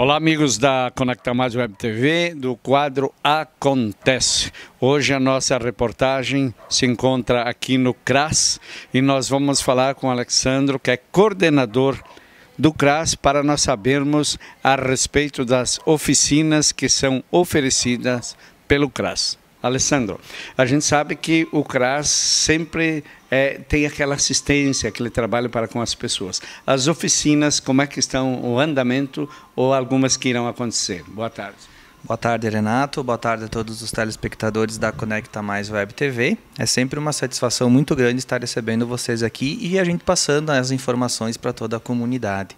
Olá, amigos da Conecta Mais Web TV, do quadro Acontece. Hoje a nossa reportagem se encontra aqui no CRAS e nós vamos falar com o Alexandro, que é coordenador do CRAS, para nós sabermos a respeito das oficinas que são oferecidas pelo CRAS. Alessandro, a gente sabe que o CRAS sempre é, tem aquela assistência, aquele trabalho para com as pessoas. As oficinas, como é que estão o andamento ou algumas que irão acontecer? Boa tarde. Boa tarde, Renato. Boa tarde a todos os telespectadores da Conecta Mais Web TV. É sempre uma satisfação muito grande estar recebendo vocês aqui e a gente passando as informações para toda a comunidade.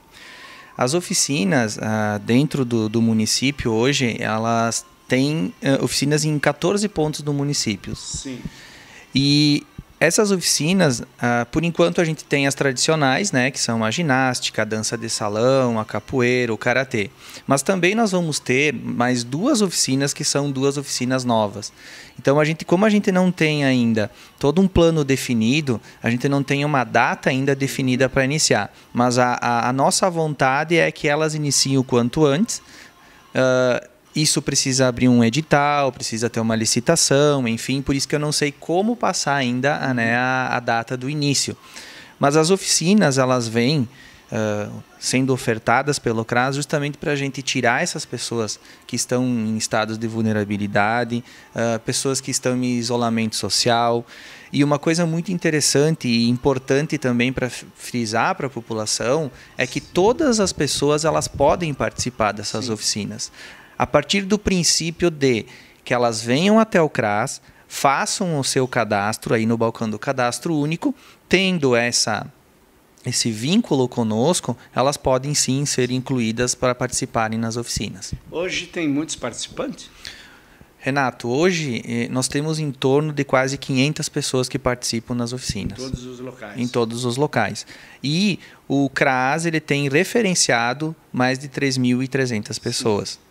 As oficinas ah, dentro do, do, município hoje, elas tem uh, oficinas em 14 pontos do município. Sim. E essas oficinas, uh, por enquanto a gente tem as tradicionais, né, que são a ginástica, a dança de salão, a capoeira, o karatê. Mas também nós vamos ter mais duas oficinas que são duas oficinas novas. Então a gente, como a gente não tem ainda todo um plano definido, a gente não tem uma data ainda definida para iniciar. Mas a, a, a, nossa vontade é que elas iniciem o quanto antes. Uh, isso precisa abrir um edital, precisa ter uma licitação, enfim, por isso que eu não sei como passar ainda né, a, a, data do início. Mas as oficinas, elas vêm uh, sendo ofertadas pelo CRAS justamente para a gente tirar essas pessoas que estão em estados de vulnerabilidade, uh, pessoas que estão em isolamento social. E uma coisa muito interessante e importante também para frisar para a população é que todas as pessoas elas podem participar dessas Sim. oficinas a partir do princípio de que elas venham até o CRAS, façam o seu cadastro aí no balcão do cadastro único, tendo essa esse vínculo conosco, elas podem sim ser incluídas para participarem nas oficinas. Hoje tem muitos participantes? Renato, hoje eh, nós temos em torno de quase 500 pessoas que participam nas oficinas. Em todos os locais. Em todos os locais. E o CRAS ele tem referenciado mais de 3.300 pessoas. Sim.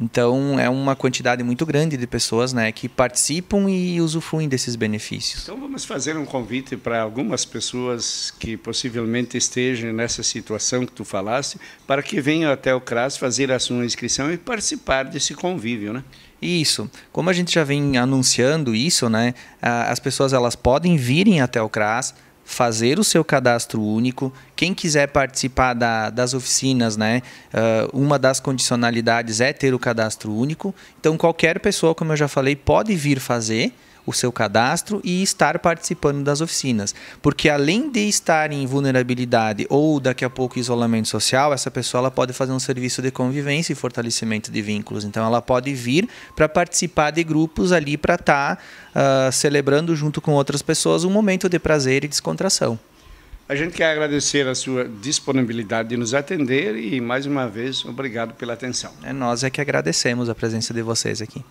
Então, é uma quantidade muito grande de pessoas né, que participam e usufruem desses benefícios. Então, vamos fazer um convite para algumas pessoas que possivelmente estejam nessa situação que tu falaste, para que venham até o CRAS fazer a sua inscrição e participar desse convívio, né? Isso. Como a gente já vem anunciando isso, né, as pessoas elas podem virem até o CRAS, fazer o seu cadastro único. Quem quiser participar da, das oficinas, né, uh, uma das condicionalidades é ter o cadastro único. Então, qualquer pessoa, como eu já falei, pode vir fazer o seu cadastro e estar participando das oficinas. Porque além de estar em vulnerabilidade ou daqui a pouco isolamento social, essa pessoa ela pode fazer um serviço de convivência e fortalecimento de vínculos. Então ela pode vir para participar de grupos ali para estar tá, uh, celebrando junto com outras pessoas um momento de prazer e descontração. A gente quer agradecer a sua disponibilidade de nos atender e, mais uma vez, obrigado pela atenção. É nós é que agradecemos a presença de vocês aqui.